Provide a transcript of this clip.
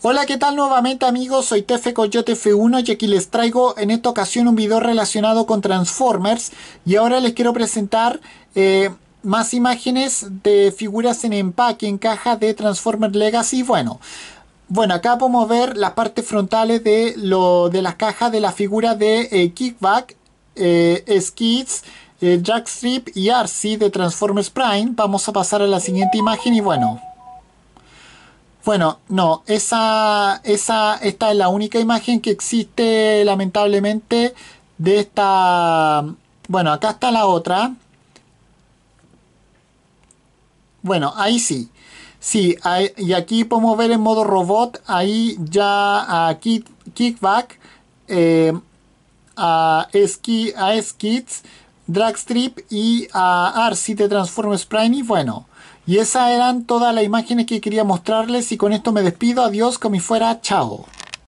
Hola, ¿qué tal nuevamente amigos? Soy Tefe Coyote F1 y aquí les traigo en esta ocasión un video relacionado con Transformers y ahora les quiero presentar eh, más imágenes de figuras en empaque en caja de Transformers Legacy. Bueno, bueno, acá podemos ver las partes frontales de, lo, de las cajas de la figura de eh, Kickback, eh, Skids, eh, Jackstrip y Arcee de Transformers Prime. Vamos a pasar a la siguiente imagen y bueno... Bueno, no, esa, esa, esta es la única imagen que existe lamentablemente de esta... Bueno, acá está la otra. Bueno, ahí sí. Sí, y aquí podemos ver en modo robot, ahí ya a Kickback, eh, a, Ski, a Skids, Dragstrip y a Arsi de Prime Y bueno, y esas eran todas las imágenes que quería mostrarles y con esto me despido. Adiós, como fuera. Chao.